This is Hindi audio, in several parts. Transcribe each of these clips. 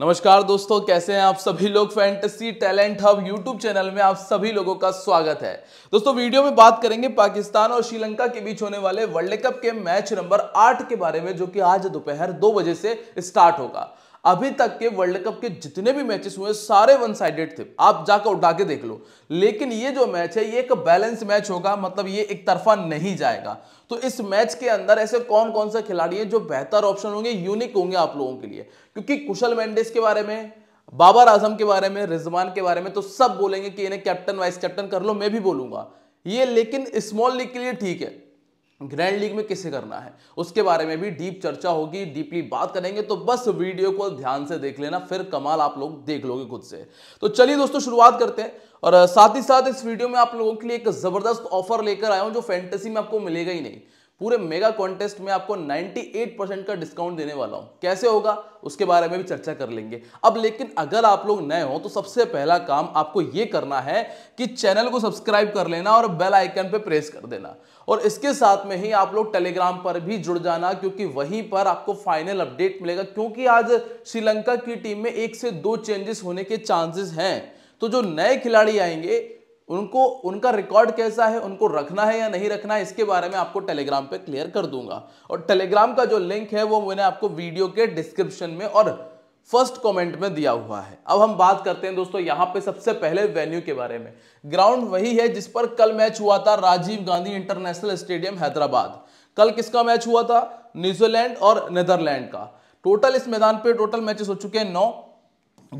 नमस्कार दोस्तों कैसे हैं आप सभी लोग Fantasy Talent Hub YouTube channel में आप सभी लोगों का स्वागत है दोस्तों वीडियो में बात करेंगे पाकिस्तान और श्रीलंका के बीच होने वाले वर्ल्ड कप के मैच नंबर आठ के बारे में जो कि आज दोपहर दो बजे से स्टार्ट होगा अभी तक के वर्ल्ड कप के जितने भी मैचेस हुए सारे वन साइडेड थे आप जाकर उठा के देख लो लेकिन ये जो मैच है ये एक बैलेंस मैच होगा मतलब ये एक तरफा नहीं जाएगा तो इस मैच के अंदर ऐसे कौन कौन से खिलाड़ी हैं जो बेहतर ऑप्शन होंगे यूनिक होंगे आप लोगों के लिए क्योंकि कुशल मैंडिस के बारे में बाबर आजम के बारे में रिजवान के बारे में तो सब बोलेंगे कि इन्हें कैप्टन वाइस कैप्टन कर लो मैं भी बोलूंगा ये लेकिन स्मॉल लीग के लिए ठीक है ग्रैंड लीग में किसे करना है उसके बारे में भी डीप चर्चा होगी डीपली बात करेंगे तो बस वीडियो को ध्यान से देख लेना फिर कमाल आप लोग देख लोगे खुद से तो चलिए दोस्तों शुरुआत करते हैं और साथ ही साथ इस वीडियो में आप लोगों के लिए एक जबरदस्त ऑफर लेकर आया हूं जो फैंटेसी में आपको मिलेगा ही नहीं पूरे मेगा कॉन्टेस्ट में आपको 98 परसेंट का डिस्काउंट देने वाला हूं कैसे होगा उसके बारे में भी चर्चा कर लेंगे अब लेकिन अगर आप लोग नए हो तो सबसे पहला काम आपको यह करना है कि चैनल को सब्सक्राइब कर लेना और बेल आइकन पे प्रेस कर देना और इसके साथ में ही आप लोग टेलीग्राम पर भी जुड़ जाना क्योंकि वहीं पर आपको फाइनल अपडेट मिलेगा क्योंकि आज श्रीलंका की टीम में एक से दो चेंजेस होने के चांसेस हैं तो जो नए खिलाड़ी आएंगे उनको उनका रिकॉर्ड कैसा है उनको रखना है या नहीं रखना है इसके बारे में आपको टेलीग्राम पे क्लियर कर दूंगा और टेलीग्राम का जो लिंक है वो मैंने आपको वीडियो के डिस्क्रिप्शन में और फर्स्ट कमेंट में दिया हुआ है अब हम बात करते हैं दोस्तों यहां पे सबसे पहले वेन्यू के बारे में ग्राउंड वही है जिस पर कल मैच हुआ था राजीव गांधी इंटरनेशनल स्टेडियम हैदराबाद कल किसका मैच हुआ था न्यूजीलैंड और नीदरलैंड का टोटल इस मैदान पर टोटल मैचेस हो चुके हैं नौ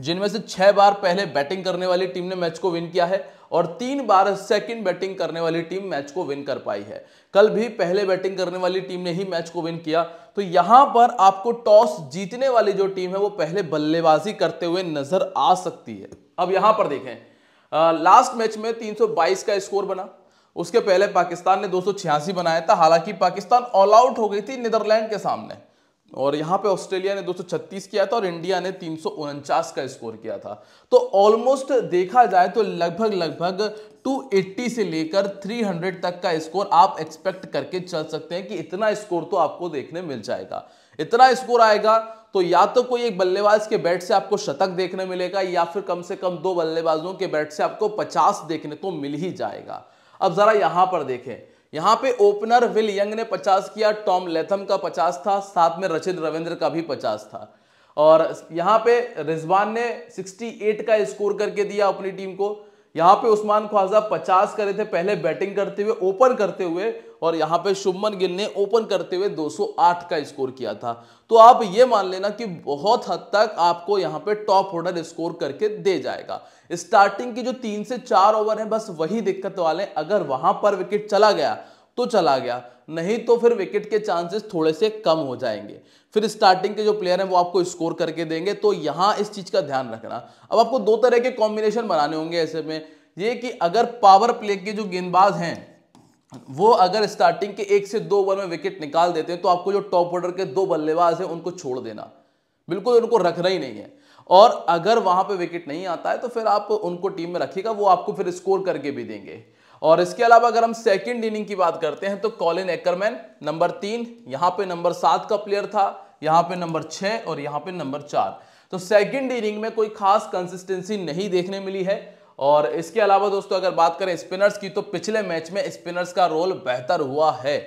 जिनमें से छह बार पहले बैटिंग करने वाली टीम ने मैच को विन किया है और तीन बार सेकंड बैटिंग करने वाली टीम मैच को विन कर पाई है कल भी पहले बैटिंग करने वाली टीम ने ही मैच को विन किया तो यहां पर आपको टॉस जीतने वाली जो टीम है वो पहले बल्लेबाजी करते हुए नजर आ सकती है अब यहां पर देखें आ, लास्ट मैच में 322 का स्कोर बना उसके पहले पाकिस्तान ने दो बनाया था हालांकि पाकिस्तान ऑल आउट हो गई थी नीदरलैंड के सामने और यहाँ पे ऑस्ट्रेलिया ने 236 किया था और इंडिया ने तीन का स्कोर किया था तो ऑलमोस्ट देखा जाए तो लगभग लगभग 280 से लेकर 300 तक का स्कोर आप एक्सपेक्ट करके चल सकते हैं कि इतना स्कोर तो आपको देखने मिल जाएगा इतना स्कोर आएगा तो या तो कोई एक बल्लेबाज के बैट से आपको शतक देखने मिलेगा या फिर कम से कम दो बल्लेबाजों के बैट से आपको पचास देखने तो मिल ही जाएगा अब जरा यहां पर देखें यहां पे ओपनर विल यंग ने 50 किया टॉम लेथम का 50 था साथ में रचित रविंद्र का भी 50 था और यहां पे रिजवान ने 68 का स्कोर करके दिया अपनी टीम को यहां पे उस्मान ख्वाजा पचास करे थे पहले बैटिंग करते हुए ओपन करते हुए और यहां पे शुभमन गिल ने ओपन करते हुए 208 का स्कोर किया था तो आप ये मान लेना कि बहुत हद तक आपको यहां पे टॉप ऑर्डर स्कोर करके दे जाएगा स्टार्टिंग की जो तीन से चार ओवर है बस वही दिक्कत वाले अगर वहां पर विकेट चला गया तो चला गया नहीं तो फिर विकेट के चांसेस थोड़े से कम हो जाएंगे फिर स्टार्टिंग के जो प्लेयर हैं वो आपको स्कोर करके देंगे तो यहाँ इस चीज़ का ध्यान रखना अब आपको दो तरह के कॉम्बिनेशन बनाने होंगे ऐसे में ये कि अगर पावर प्ले के जो गेंदबाज हैं वो अगर स्टार्टिंग के एक से दो ओवर में विकेट निकाल देते हैं तो आपको जो टॉप ऑर्डर के दो बल्लेबाज हैं उनको छोड़ देना बिल्कुल उनको रखना ही नहीं है और अगर वहां पे विकेट नहीं आता है तो फिर आप उनको टीम में रखिएगा वो आपको फिर स्कोर करके भी देंगे और इसके अलावा अगर हम सेकेंड इनिंग की बात करते हैं तो कॉलिन एकरमैन नंबर तीन यहाँ पे नंबर सात का प्लेयर था यहाँ पे नंबर छ और यहाँ पे नंबर चार तो सेकेंड इनिंग में कोई खास कंसिस्टेंसी नहीं देखने मिली है और इसके अलावा दोस्तों अगर बात करें स्पिनर्स की तो पिछले मैच में स्पिनर्स का रोल बेहतर हुआ है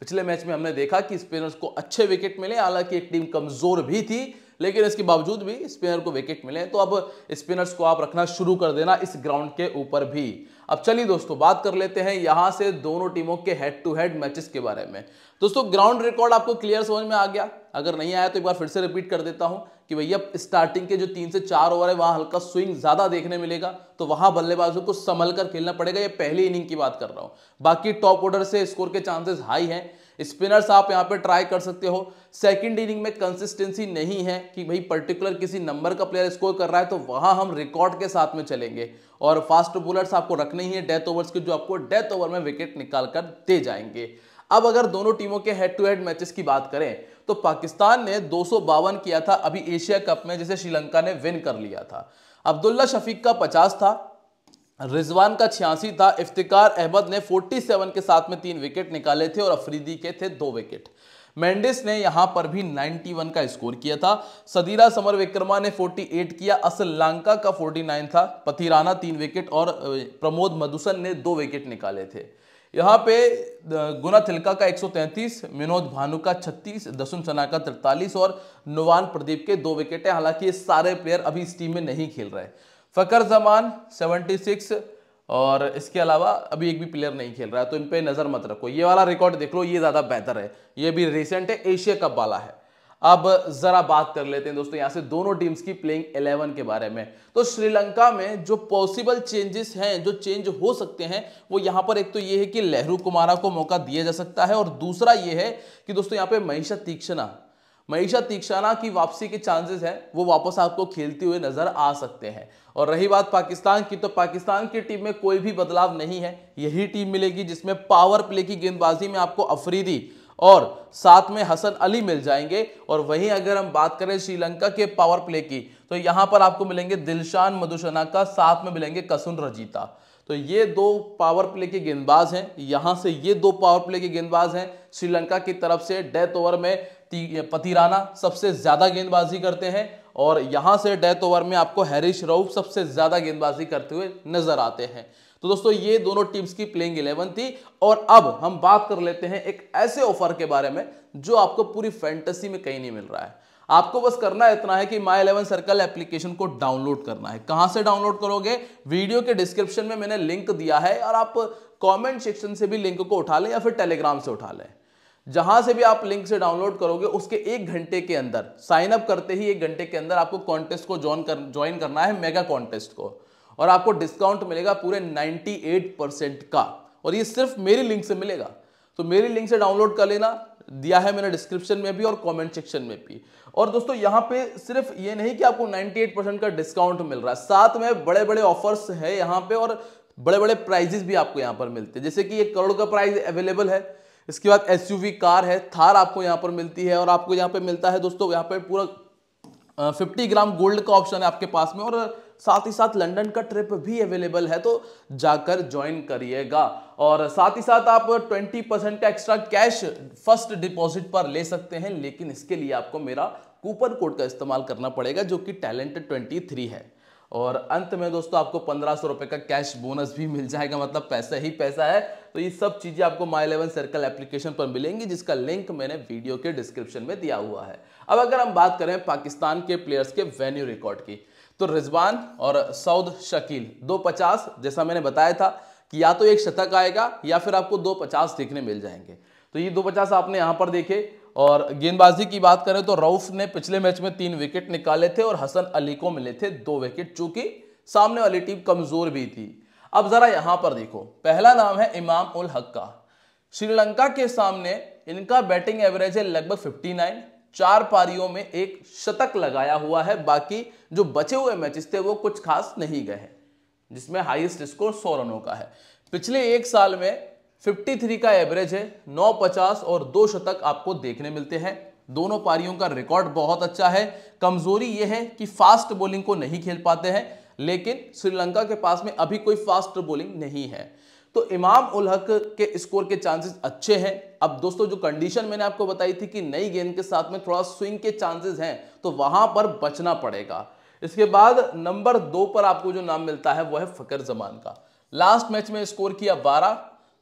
पिछले मैच में हमने देखा कि स्पिनर्स को अच्छे विकेट मिले हालांकि एक टीम कमजोर भी थी लेकिन इसके बावजूद भी स्पिनर को विकेट मिले तो अब स्पिनर्स को आप रखना शुरू कर देना इस ग्राउंड के ऊपर भी अब चलिए दोस्तों बात कर लेते हैं यहां से दोनों टीमों के हेड टू हेड मैचेस के बारे में दोस्तों ग्राउंड रिकॉर्ड आपको क्लियर समझ में आ गया अगर नहीं आया तो एक बार फिर से रिपीट कर देता हूं कि भैया स्टार्टिंग के जो तीन से चार ओवर है वहां हल्का स्विंग ज्यादा देखने मिलेगा तो वहां बल्लेबाजों को संभल कर खेलना पड़ेगा यह पहली इनिंग की बात कर रहा हूं बाकी टॉप ऑर्डर से स्कोर के चांसेस हाई है स्पिनर्स आप यहाँ पे ट्राई कर सकते हो सेकंड इनिंग में कंसिस्टेंसी नहीं है कि भाई पर्टिकुलर किसी नंबर का प्लेयर स्कोर कर रहा है तो वहाँ हम रिकॉर्ड के साथ में चलेंगे और फास्ट बोलर्स आपको रखने ही है डेथ ओवर्स के जो आपको डेथ ओवर में विकेट निकाल कर दे जाएंगे अब अगर दोनों टीमों के हेड टू हेड मैचेस की बात करें तो पाकिस्तान ने दो किया था अभी एशिया कप में जिसे श्रीलंका ने विन कर लिया था अब्दुल्ला शफीक का 50 था रिजवान का छियासी था इफ्तिकार अहमद ने 47 के साथ में तीन विकेट निकाले थे और अफरीदी के थे दो विकेट मेंडिस ने यहां पर भी 91 का स्कोर किया था सदीरा समर विक्रमा ने 48 किया असल लांका का 49 था पथिराना तीन विकेट और प्रमोद मधुसन ने दो विकेट निकाले थे यहां पे गुना थिलका का 133, विनोद भानु का 36, दसुन सना का 43 और नुवान प्रदीप के दो विकेट हैं हालांकि ये सारे प्लेयर अभी इस टीम में नहीं खेल रहे फ़कर जमान 76 और इसके अलावा अभी एक भी प्लेयर नहीं खेल रहा है तो इन पर नज़र मत रखो ये वाला रिकॉर्ड देख लो ये ज़्यादा बेहतर है ये भी रिसेंट है एशिया कप वाला है अब ज़रा बात कर लेते हैं दोस्तों यहाँ से दोनों टीम्स की प्लेइंग 11 के बारे में तो श्रीलंका में जो पॉसिबल चेंजेस हैं जो चेंज हो सकते हैं वो यहाँ पर एक तो ये है कि लहरू कुमारा को मौका दिया जा सकता है और दूसरा ये है कि दोस्तों यहाँ पे महिषा तीक्षणा महिषा तीक्षाना की वापसी के चांसेस हैं वो वापस आपको खेलते हुए नजर आ सकते हैं और रही बात पाकिस्तान की तो पाकिस्तान की टीम में कोई भी बदलाव नहीं है यही टीम मिलेगी जिसमें पावर प्ले की गेंदबाजी में आपको अफरीदी और साथ में हसन अली मिल जाएंगे और वहीं अगर हम बात करें श्रीलंका के पावर प्ले की तो यहां पर आपको मिलेंगे दिलशान मधुशना का साथ में मिलेंगे कसुन रजीता तो ये दो पावर प्ले के गेंदबाज हैं यहाँ से ये दो पावर प्ले के गेंदबाज हैं श्रीलंका की तरफ से डेथ ओवर में पतिराना सबसे ज़्यादा गेंदबाजी करते हैं और यहां से डेथ ओवर में आपको हैरिश रऊफ सबसे ज़्यादा गेंदबाजी करते हुए नजर आते हैं तो दोस्तों ये दोनों टीम्स की प्लेइंग इलेवन थी और अब हम बात कर लेते हैं एक ऐसे ऑफर के बारे में जो आपको पूरी फैंटेसी में कहीं नहीं मिल रहा है आपको बस करना इतना है कि माई इलेवन सर्कल एप्लीकेशन को डाउनलोड करना है कहां से डाउनलोड करोगे वीडियो के डिस्क्रिप्शन में मैंने लिंक दिया है और आप कमेंट सेक्शन से भी लिंक को उठा लें या फिर टेलीग्राम से उठा लें जहां से भी आप लिंक से डाउनलोड करोगे उसके एक घंटे के अंदर साइन अप करते ही एक घंटे के अंदर आपको कॉन्टेस्ट को ज्वाइन कर ज्वाइन करना है मेगा कॉन्टेस्ट को और आपको डिस्काउंट मिलेगा पूरे 98 परसेंट का और ये सिर्फ मेरी लिंक से मिलेगा तो मेरी लिंक से डाउनलोड कर लेना दिया है मैंने डिस्क्रिप्शन में भी और कमेंट सेक्शन में भी और दोस्तों यहाँ पे सिर्फ ये नहीं कि आपको 98 परसेंट का डिस्काउंट मिल रहा है साथ में बड़े बड़े ऑफर्स है यहाँ पे और बड़े बड़े प्राइजेस भी आपको यहाँ पर मिलते हैं जैसे कि एक करोड़ का प्राइज अवेलेबल है इसके बाद एस कार है थार आपको यहाँ पर मिलती है और आपको यहाँ पर मिलता है दोस्तों यहाँ पर पूरा फिफ्टी ग्राम गोल्ड का ऑप्शन है आपके पास में और साथ ही साथ लंदन का ट्रिप भी अवेलेबल है तो जाकर ज्वाइन करिएगा और साथ ही साथ आप 20 परसेंट का एक्स्ट्रा कैश फर्स्ट डिपॉजिट पर ले सकते हैं लेकिन इसके लिए आपको मेरा कूपन कोड का इस्तेमाल करना पड़ेगा जो कि टैलेंट 23 है और अंत में दोस्तों आपको पंद्रह सौ रुपए का कैश बोनस भी मिल जाएगा मतलब पैसा ही पैसा है तो ये सब चीज़ें आपको माई इलेवन सर्कल एप्लीकेशन पर मिलेंगी जिसका लिंक मैंने वीडियो के डिस्क्रिप्शन में दिया हुआ है अब अगर हम बात करें पाकिस्तान के प्लेयर्स के वेन्यू रिकॉर्ड की तो रिजवान और सऊद शकील दो पचास जैसा मैंने बताया था कि या तो एक शतक आएगा या फिर आपको दो पचास देखने मिल जाएंगे तो ये दो पचास आपने यहाँ पर देखे और गेंदबाजी की बात करें तो रऊफ ने पिछले मैच में तीन विकेट निकाले थे और हसन अली को मिले थे दो विकेट चूंकि सामने वाली टीम कमजोर भी थी अब जरा यहां पर देखो पहला नाम है इमाम उल हक का श्रीलंका के सामने इनका बैटिंग एवरेज है लगभग 59 चार पारियों में एक शतक लगाया हुआ है बाकी जो बचे हुए मैचेस थे वो कुछ खास नहीं गए हैं जिसमें हाईएस्ट स्कोर सौ रनों का है पिछले एक साल में 53 का एवरेज है 950 और दो शतक आपको देखने मिलते हैं दोनों पारियों का रिकॉर्ड बहुत अच्छा है कमजोरी यह है कि फास्ट बॉलिंग को नहीं खेल पाते हैं लेकिन श्रीलंका के पास में अभी कोई फास्ट बॉलिंग नहीं है तो इमाम उल हक के स्कोर के चांसेस अच्छे हैं अब दोस्तों जो कंडीशन मैंने आपको बताई थी कि नई गेंद के साथ में थोड़ा स्विंग के चांसेस हैं तो वहां पर बचना पड़ेगा इसके बाद नंबर दो पर आपको जो नाम मिलता है वह है फकर जमान का लास्ट मैच में स्कोर किया बारह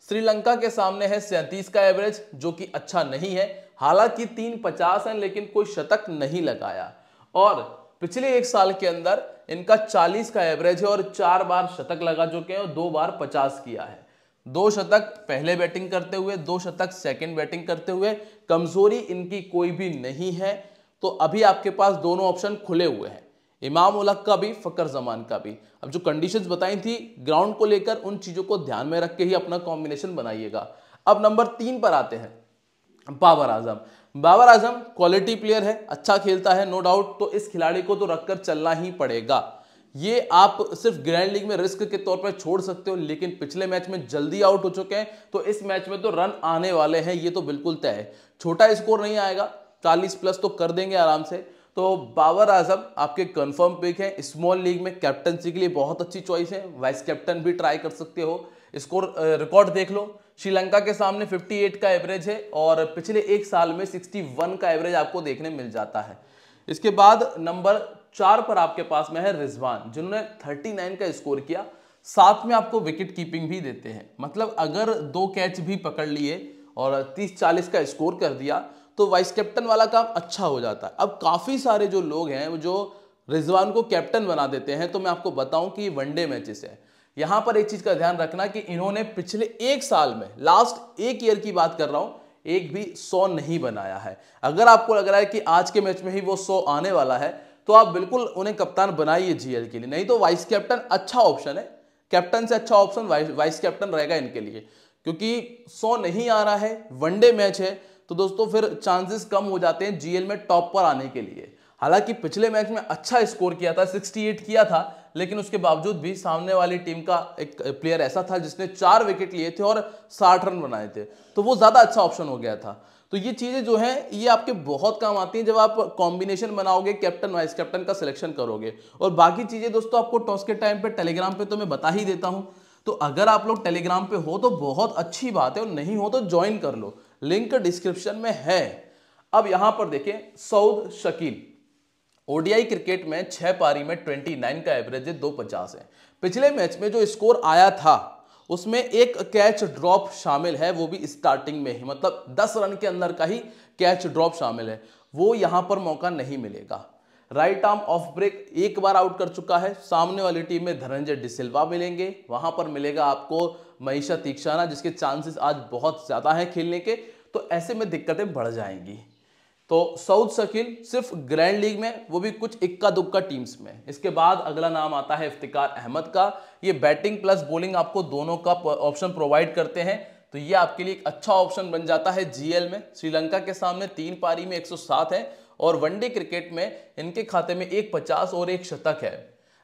श्रीलंका के सामने है सैंतीस का एवरेज जो कि अच्छा नहीं है हालांकि तीन पचास है लेकिन कोई शतक नहीं लगाया और पिछले एक साल के अंदर इनका 40 का एवरेज है और चार बार शतक लगा चुके हैं और दो बार 50 किया है दो शतक पहले बैटिंग करते हुए दो शतक सेकंड बैटिंग करते हुए कमजोरी इनकी कोई भी नहीं है तो अभी आपके पास दोनों ऑप्शन खुले हुए हैं इमाम उलग का भी फ़कर जमान का भी अब जो कंडीशंस बताई थी ग्राउंड को लेकर उन चीज़ों को ध्यान में रख के ही अपना कॉम्बिनेशन बनाइएगा अब नंबर तीन पर आते हैं बाबर आजम बाबर आजम क्वालिटी प्लेयर है अच्छा खेलता है नो डाउट तो इस खिलाड़ी को तो रखकर चलना ही पड़ेगा ये आप सिर्फ ग्रैंड लीग में रिस्क के तौर पर छोड़ सकते हो लेकिन पिछले मैच में जल्दी आउट हो चुके हैं तो इस मैच में तो रन आने वाले हैं ये तो बिल्कुल तय है छोटा स्कोर नहीं आएगा चालीस प्लस तो कर देंगे आराम से तो बाबर आजम आपके कंफर्म पिक हैं स्मॉल लीग में कैप्टनसी के लिए बहुत अच्छी चॉइस है वाइस कैप्टन भी ट्राई कर सकते हो स्कोर रिकॉर्ड देख लो श्रीलंका के सामने 58 का एवरेज है और पिछले एक साल में 61 का एवरेज आपको देखने मिल जाता है इसके बाद नंबर चार पर आपके पास में है रिजवान जिन्होंने 39 का स्कोर किया साथ में आपको विकेट कीपिंग भी देते हैं मतलब अगर दो कैच भी पकड़ लिए और 30-40 का स्कोर कर दिया तो वाइस कैप्टन वाला काम अच्छा हो जाता है अब काफ़ी सारे जो लोग हैं जो रिजवान को कैप्टन बना देते हैं तो मैं आपको बताऊं कि वनडे मैचेस है यहाँ पर एक चीज़ का ध्यान रखना कि इन्होंने पिछले एक साल में लास्ट एक ईयर की बात कर रहा हूँ एक भी सौ नहीं बनाया है अगर आपको लग रहा है कि आज के मैच में ही वो सौ आने वाला है तो आप बिल्कुल उन्हें कप्तान बनाइए जीएल के लिए नहीं तो वाइस कैप्टन अच्छा ऑप्शन है कैप्टन से अच्छा ऑप्शन वाइस कैप्टन रहेगा इनके लिए क्योंकि सौ नहीं आ रहा है वनडे मैच है तो दोस्तों फिर चांसेस कम हो जाते हैं जीएल में टॉप पर आने के लिए हालांकि पिछले मैच में अच्छा स्कोर किया था 68 किया था लेकिन उसके बावजूद भी सामने वाली टीम का एक प्लेयर ऐसा था जिसने चार विकेट लिए थे और साठ रन बनाए थे तो वो ज़्यादा अच्छा ऑप्शन हो गया था तो ये चीज़ें जो हैं ये आपके बहुत काम आती हैं जब आप कॉम्बिनेशन बनाओगे कैप्टन वाइस कैप्टन का सिलेक्शन करोगे और बाकी चीज़ें दोस्तों आपको टॉस के टाइम पे टेलीग्राम पे तो मैं बता ही देता हूं तो अगर आप लोग टेलीग्राम पे हो तो बहुत अच्छी बात है और नहीं हो तो ज्वाइन कर लो लिंक डिस्क्रिप्शन में है अब यहां पर देखें सऊद शकील ओडीआई क्रिकेट में छह पारी में 29 का एवरेज है दो पचास है पिछले मैच में जो स्कोर आया था उसमें एक कैच ड्रॉप शामिल है वो भी स्टार्टिंग में ही मतलब 10 रन के अंदर का ही कैच ड्रॉप शामिल है वो यहां पर मौका नहीं मिलेगा राइट आर्म ऑफ ब्रेक एक बार आउट कर चुका है सामने वाली टीम में धनंजय डिसिल्वा मिलेंगे वहां पर मिलेगा आपको महिषा तीक्षाना जिसके चांसेस आज बहुत ज़्यादा हैं खेलने के तो ऐसे में दिक्कतें बढ़ जाएंगी तो सऊद शकील सिर्फ ग्रैंड लीग में वो भी कुछ इक्का दुक्का टीम्स में इसके बाद अगला नाम आता है इफ्तिकार अहमद का ये बैटिंग प्लस बॉलिंग आपको दोनों का ऑप्शन प्रोवाइड करते हैं तो ये आपके लिए एक अच्छा ऑप्शन बन जाता है जीएल में श्रीलंका के सामने तीन पारी में 107 है और वनडे क्रिकेट में इनके खाते में एक पचास और एक शतक है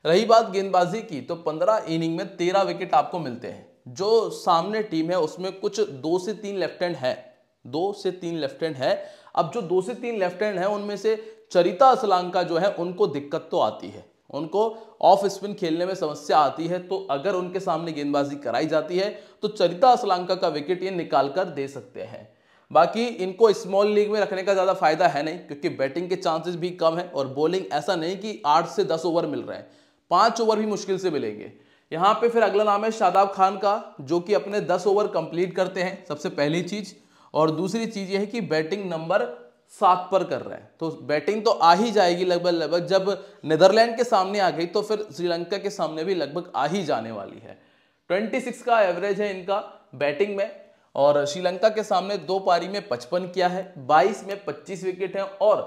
रही बात गेंदबाजी की तो पंद्रह इनिंग में तेरह विकेट आपको मिलते हैं जो सामने टीम है उसमें कुछ दो से तीन लेफ्टेंट हैं है दो से तीन लेफ्ट हैंड है अब जो दो से तीन लेफ्ट हैंड है उनमें से चरिता असलांका जो है उनको दिक्कत तो आती है उनको ऑफ स्पिन खेलने में समस्या आती है तो अगर उनके सामने गेंदबाजी कराई जाती है तो चरिता असलांका का विकेट ये निकाल कर दे सकते हैं बाकी इनको स्मॉल लीग में रखने का ज़्यादा फायदा है नहीं क्योंकि बैटिंग के चांसेस भी कम है और बॉलिंग ऐसा नहीं कि आठ से दस ओवर मिल रहे हैं पाँच ओवर भी मुश्किल से मिलेंगे यहाँ पे फिर अगला नाम है शादाब खान का जो कि अपने दस ओवर कंप्लीट करते हैं सबसे पहली चीज़ और दूसरी चीज़ ये है कि बैटिंग नंबर सात पर कर रहे हैं तो बैटिंग तो आ ही जाएगी लगभग लगभग जब नेदरलैंड के सामने आ गई तो फिर श्रीलंका के सामने भी लगभग आ ही जाने वाली है 26 का एवरेज है इनका बैटिंग में और श्रीलंका के सामने दो पारी में 55 किया है 22 में 25 विकेट हैं और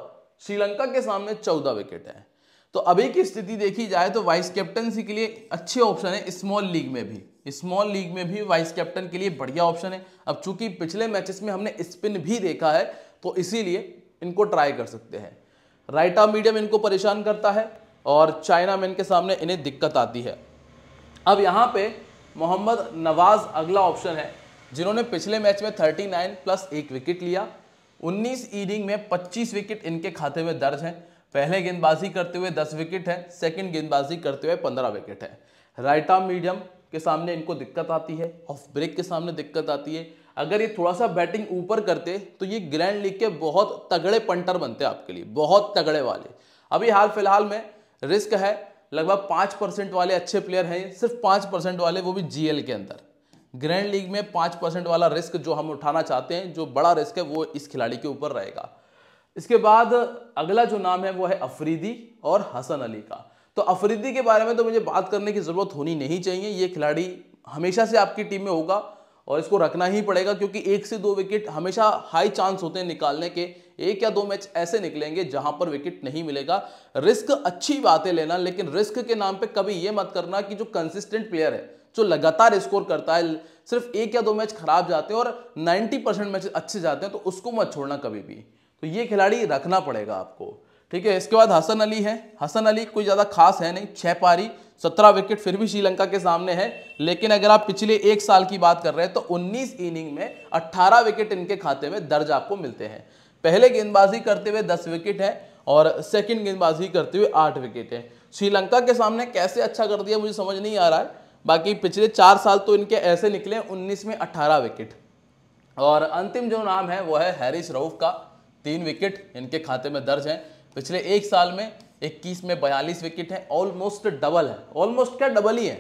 श्रीलंका के सामने 14 विकेट हैं तो अभी की स्थिति देखी जाए तो वाइस कैप्टनसी के लिए अच्छे ऑप्शन है स्मॉल लीग में भी स्मॉल लीग में भी वाइस कैप्टन के लिए बढ़िया ऑप्शन है अब चूंकि पिछले मैचेस में हमने स्पिन भी देखा है तो इसीलिए इनको ट्राई कर सकते हैं राइट आर्म मीडियम इनको परेशान करता है और चाइना मैन के सामने इन्हें दिक्कत आती है अब यहाँ पे मोहम्मद नवाज़ अगला ऑप्शन है जिन्होंने पिछले मैच में 39 प्लस एक विकेट लिया 19 इनिंग में 25 विकेट इनके खाते में दर्ज हैं पहले गेंदबाजी करते हुए दस विकेट है सेकेंड गेंदबाजी करते हुए पंद्रह विकेट है राइट आर्म मीडियम के सामने इनको दिक्कत आती है ऑफ ब्रेक के सामने दिक्कत आती है अगर ये थोड़ा सा बैटिंग ऊपर करते तो ये ग्रैंड लीग के बहुत तगड़े पंटर बनते आपके लिए बहुत तगड़े वाले अभी हाल फिलहाल में रिस्क है लगभग पाँच परसेंट वाले अच्छे प्लेयर हैं सिर्फ पाँच परसेंट वाले वो भी जीएल के अंदर ग्रैंड लीग में पाँच परसेंट वाला रिस्क जो हम उठाना चाहते हैं जो बड़ा रिस्क है वो इस खिलाड़ी के ऊपर रहेगा इसके बाद अगला जो नाम है वो है अफरीदी और हसन अली का तो अफरीदी के बारे में तो मुझे बात करने की ज़रूरत होनी नहीं चाहिए ये खिलाड़ी हमेशा से आपकी टीम में होगा और इसको रखना ही पड़ेगा क्योंकि एक से दो विकेट हमेशा हाई चांस होते हैं निकालने के एक या दो मैच ऐसे निकलेंगे जहां पर विकेट नहीं मिलेगा रिस्क अच्छी बातें लेना लेकिन रिस्क के नाम पे कभी ये मत करना कि जो कंसिस्टेंट प्लेयर है जो लगातार स्कोर करता है सिर्फ एक या दो मैच खराब जाते हैं और 90 परसेंट मैच अच्छे जाते हैं तो उसको मत छोड़ना कभी भी तो ये खिलाड़ी रखना पड़ेगा आपको ठीक है इसके बाद हसन अली है हसन अली कोई ज़्यादा खास है नहीं छः पारी सत्रह विकेट फिर भी श्रीलंका के सामने है लेकिन अगर आप पिछले एक साल की बात कर रहे हैं तो 19 इनिंग में 18 विकेट इनके खाते में दर्ज आपको मिलते हैं पहले गेंदबाजी करते हुए 10 विकेट है और सेकंड गेंदबाजी करते हुए आठ विकेट है श्रीलंका के सामने कैसे अच्छा कर दिया मुझे समझ नहीं आ रहा है बाकी पिछले चार साल तो इनके ऐसे निकले उन्नीस में अट्ठारह विकेट और अंतिम जो नाम है वो है हैरिस रऊफ का तीन विकेट इनके खाते में दर्ज हैं पिछले एक साल में इक्कीस में बयालीस विकेट हैं ऑलमोस्ट डबल है ऑलमोस्ट क्या डबल ही है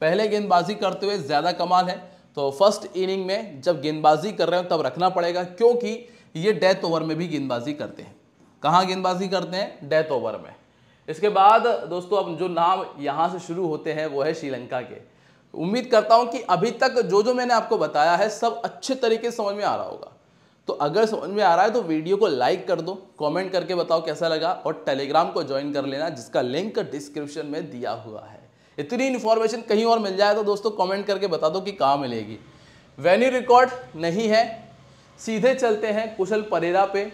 पहले गेंदबाजी करते हुए ज़्यादा कमाल है तो फर्स्ट इनिंग में जब गेंदबाजी कर रहे हो तब रखना पड़ेगा क्योंकि ये डेथ ओवर में भी गेंदबाजी करते हैं कहाँ गेंदबाजी करते हैं डेथ ओवर में इसके बाद दोस्तों अब जो नाम यहाँ से शुरू होते हैं वो है श्रीलंका के उम्मीद करता हूँ कि अभी तक जो जो मैंने आपको बताया है सब अच्छे तरीके से समझ में आ रहा होगा तो अगर समझ में आ रहा है तो वीडियो को लाइक कर दो कमेंट करके बताओ कैसा लगा और टेलीग्राम को ज्वाइन कर लेना जिसका लिंक डिस्क्रिप्शन में दिया हुआ है इतनी इन्फॉर्मेशन कहीं और मिल जाए तो दोस्तों कमेंट करके बता दो कि कहाँ मिलेगी वेन्यू रिकॉर्ड नहीं है सीधे चलते हैं कुशल परेरा पे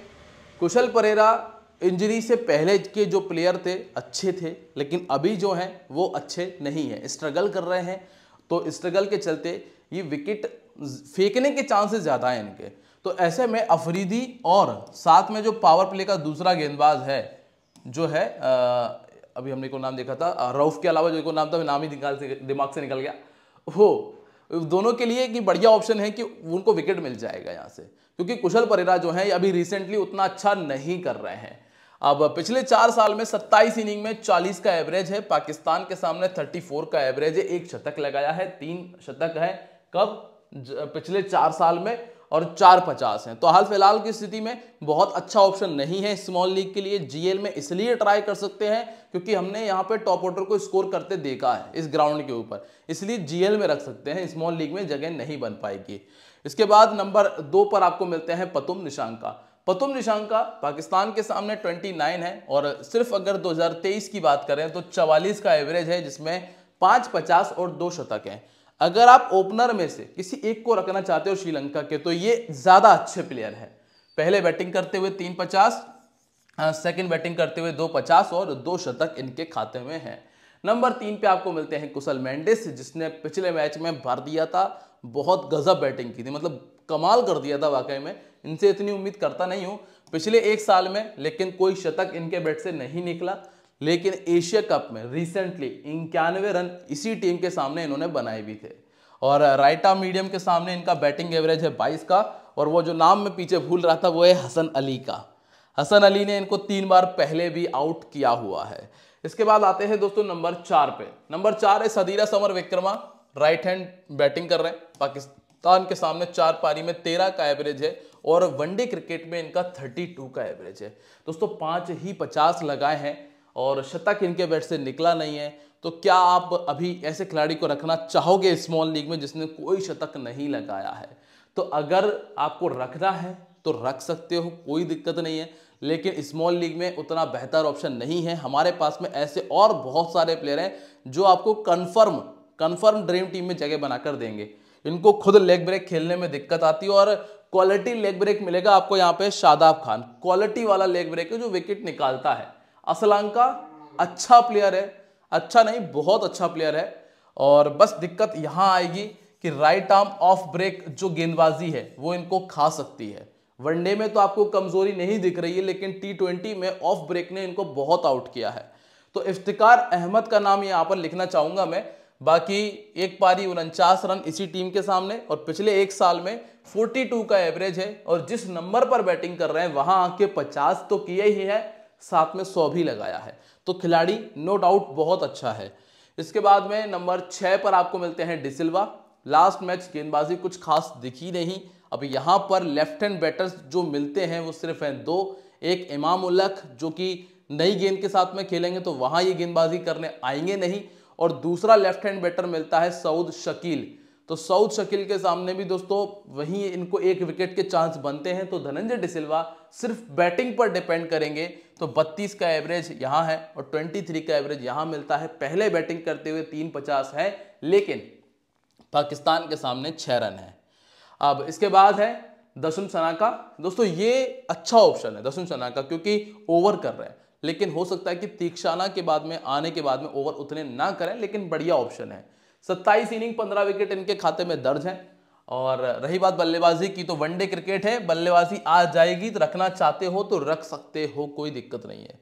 कुशल परेरा इंजरी से पहले के जो प्लेयर थे अच्छे थे लेकिन अभी जो हैं वो अच्छे नहीं हैं स्ट्रगल कर रहे हैं तो स्ट्रगल के चलते ये विकेट फेंकने के चांसेस ज़्यादा हैं इनके तो ऐसे में अफरीदी और साथ में जो पावर प्ले का दूसरा गेंदबाज है जो है आ, अभी हमने को नाम देखा था रऊफ के अलावा जो एक नाम था नाम ही निकाल से दिमाग से निकल गया हो दोनों के लिए कि बढ़िया ऑप्शन है कि उनको विकेट मिल जाएगा यहाँ से क्योंकि कुशल परेरा जो है अभी रिसेंटली उतना अच्छा नहीं कर रहे हैं अब पिछले चार साल में 27 इनिंग में 40 का एवरेज है पाकिस्तान के सामने 34 का एवरेज है एक शतक लगाया है तीन शतक है कब पिछले चार साल में और चार पचास हैं तो हाल फिलहाल की स्थिति में बहुत अच्छा ऑप्शन नहीं है स्मॉल लीग के लिए जीएल में इसलिए ट्राई कर सकते हैं क्योंकि हमने यहाँ पे टॉप ऑर्डर को स्कोर करते देखा है इस ग्राउंड के ऊपर इसलिए जीएल में रख सकते हैं स्मॉल लीग में जगह नहीं बन पाएगी इसके बाद नंबर दो पर आपको मिलते हैं पतुम निशांका पतुम निशांका पाकिस्तान के सामने 29 है और सिर्फ अगर 2023 की बात करें तो 44 का एवरेज है जिसमें पाँच पचास और दो शतक हैं अगर आप ओपनर में से किसी एक को रखना चाहते हो श्रीलंका के तो ये ज़्यादा अच्छे प्लेयर है पहले बैटिंग करते हुए तीन पचास सेकेंड बैटिंग करते हुए दो पचास और दो शतक इनके खाते में है नंबर तीन पे आपको मिलते हैं कुशल मैंडिस जिसने पिछले मैच में भर दिया था बहुत गजब बैटिंग की थी मतलब कमाल कर दिया था वाकई में इनसे इतनी उम्मीद करता नहीं हूँ पिछले एक साल में लेकिन कोई शतक इनके बैट से नहीं निकला लेकिन एशिया कप में रिसेंटली इक्यानवे रन इसी टीम के सामने इन्होंने बनाए भी थे और राइटा मीडियम के सामने इनका बैटिंग एवरेज है बाईस का और वो जो नाम में पीछे भूल रहा था वो है हसन अली का हसन अली ने इनको तीन बार पहले भी आउट किया हुआ है इसके बाद आते हैं दोस्तों नंबर चार पे नंबर चार है Sadeera Samarawickrama right hand batting कर रहे हैं पाकिस्तान के सामने चार पारी में तेरह का एवरेज है और वनडे क्रिकेट में इनका थर्टी टू का एवरेज है दोस्तों पांच ही पचास लगाए हैं और शतक इनके बैट से निकला नहीं है तो क्या आप अभी ऐसे खिलाड़ी को रखना चाहोगे स्मॉल लीग में जिसने कोई शतक नहीं लगाया है तो अगर आपको रखना है तो रख सकते हो कोई दिक्कत नहीं है लेकिन स्मॉल लीग में उतना बेहतर ऑप्शन नहीं है हमारे पास में ऐसे और बहुत सारे प्लेयर हैं जो आपको कन्फर्म कन्फर्म ड्रीम टीम में जगह बनाकर देंगे इनको खुद लेग ब्रेक खेलने में दिक्कत आती है और क्वालिटी लेग ब्रेक मिलेगा आपको यहाँ पे शादाब खान क्वालिटी वाला लेग ब्रेक है जो विकेट निकालता है असलांका अच्छा प्लेयर है अच्छा नहीं बहुत अच्छा प्लेयर है और बस दिक्कत यहाँ आएगी कि राइट आर्म ऑफ ब्रेक जो गेंदबाजी है वो इनको खा सकती है वनडे में तो आपको कमजोरी नहीं दिख रही है लेकिन टी ट्वेंटी में ऑफ ब्रेक ने इनको बहुत आउट किया है तो इफ्तिकार अहमद का नाम यहाँ पर लिखना चाहूँगा मैं बाकी एक पारी उनचास रन इसी टीम के सामने और पिछले एक साल में 42 का एवरेज है और जिस नंबर पर बैटिंग कर रहे हैं वहां आके 50 तो किए ही है साथ में सौ भी लगाया है तो खिलाड़ी नो डाउट बहुत अच्छा है इसके बाद में नंबर छः पर आपको मिलते हैं डिसिल्वा लास्ट मैच गेंदबाजी कुछ खास दिखी नहीं अब यहाँ पर लेफ्ट हैंड बैटर्स जो मिलते हैं वो सिर्फ हैं दो एक इमाम उलख जो कि नई गेंद के साथ में खेलेंगे तो वहाँ ये गेंदबाजी करने आएंगे नहीं और दूसरा लेफ्ट हैंड बैटर मिलता है सऊद शकील तो साउथ शकील के सामने भी दोस्तों वहीं इनको एक विकेट के चांस बनते हैं तो धनंजय डिसिल्वा सिर्फ बैटिंग पर डिपेंड करेंगे तो 32 का एवरेज यहाँ है और 23 का एवरेज यहां मिलता है पहले बैटिंग करते हुए तीन पचास है लेकिन पाकिस्तान के सामने छह रन है अब इसके बाद है दसुम सनाका दोस्तों ये अच्छा ऑप्शन है दसुम सनाका क्योंकि ओवर कर रहे हैं लेकिन हो सकता है कि तीक्षाना के बाद में आने के बाद में ओवर उतने ना करें लेकिन बढ़िया ऑप्शन है सत्ताईस इनिंग पंद्रह विकेट इनके खाते में दर्ज है और रही बात बल्लेबाजी की तो वनडे क्रिकेट है बल्लेबाजी आ जाएगी तो रखना चाहते हो तो रख सकते हो कोई दिक्कत नहीं है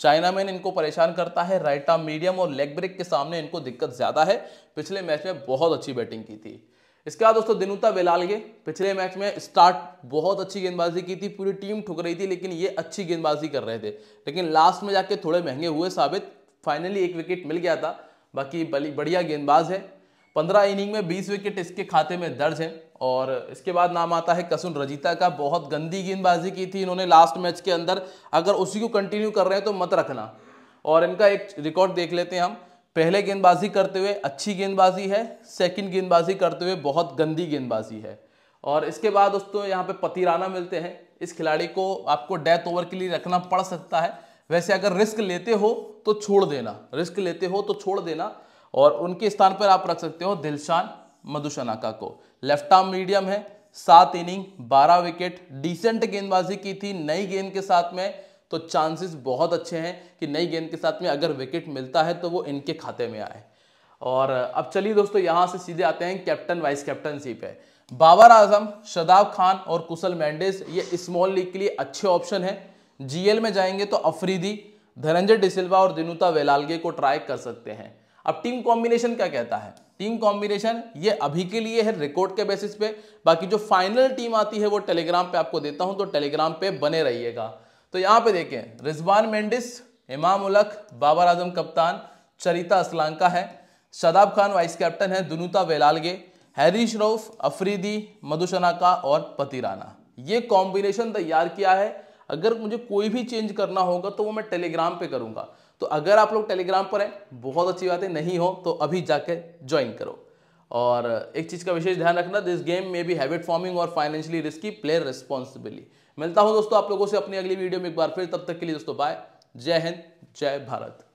चाइना मैन इनको परेशान करता है राइट आर्म मीडियम और लेग ब्रेक के सामने इनको दिक्कत ज़्यादा है पिछले मैच में बहुत अच्छी बैटिंग की थी इसके बाद दोस्तों दिनुता बेलालगे पिछले मैच में स्टार्ट बहुत अच्छी गेंदबाजी की थी पूरी टीम ठुक रही थी लेकिन ये अच्छी गेंदबाजी कर रहे थे लेकिन लास्ट में जाके थोड़े महंगे हुए साबित फाइनली एक विकेट मिल गया था बाकी बढ़िया गेंदबाज है पंद्रह इनिंग में बीस विकेट इसके खाते में दर्ज हैं और इसके बाद नाम आता है कसुन रजीता का बहुत गंदी गेंदबाजी की थी इन्होंने लास्ट मैच के अंदर अगर उसी को कंटिन्यू कर रहे हैं तो मत रखना और इनका एक रिकॉर्ड देख लेते हैं हम पहले गेंदबाजी करते हुए अच्छी गेंदबाजी है सेकंड गेंदबाजी करते हुए बहुत गंदी गेंदबाजी है और इसके बाद दोस्तों यहाँ पे पतिराना मिलते हैं इस खिलाड़ी को आपको डेथ ओवर के लिए रखना पड़ सकता है वैसे अगर रिस्क लेते हो तो छोड़ देना रिस्क लेते हो तो छोड़ देना और उनके स्थान पर आप रख सकते हो दिलशान मधुशनाका को लेफ्ट आर्म मीडियम है सात इनिंग बारह विकेट डिसेंट गेंदबाजी की थी नई गेंद के साथ में तो चांसेस बहुत अच्छे हैं कि नई गेंद के साथ में अगर विकेट मिलता है तो वो इनके खाते में आए और अब चलिए दोस्तों यहां से सीधे आते हैं कैप्टन वाइस कैप्टनशिप पे बाबर आजम शदाब खान और कुशल मेंडेस ये स्मॉल लीग के लिए अच्छे ऑप्शन हैं जीएल में जाएंगे तो अफरीदी धनंजय डिसिल्वा और दिनुता वेलालगे को ट्राई कर सकते हैं अब टीम कॉम्बिनेशन क्या कहता है टीम कॉम्बिनेशन ये अभी के लिए है रिकॉर्ड के बेसिस पे बाकी जो फाइनल टीम आती है वो टेलीग्राम पे आपको देता हूं तो टेलीग्राम पे बने रहिएगा तो यहां पे देखें रिजवान मेंडिस इमाम उलख बाबर आजम कप्तान चरिता असलांका है शादाब खान वाइस कैप्टन है दुनुता वेलालगे हैरी श्रोफ अफरीदी मधुशनाका और पति राना ये कॉम्बिनेशन तैयार किया है अगर मुझे कोई भी चेंज करना होगा तो वो मैं टेलीग्राम पे करूंगा तो अगर आप लोग टेलीग्राम पर हैं बहुत अच्छी बात है नहीं हो तो अभी जाकर ज्वाइन करो और एक चीज़ का विशेष ध्यान रखना दिस गेम में भी हैबिट फॉर्मिंग और फाइनेंशियली रिस्की प्लेयर रिस्पॉन्सिबिली मिलता हूँ दोस्तों आप लोगों से अपनी अगली वीडियो में एक बार फिर तब तक के लिए दोस्तों बाय जय हिंद जय भारत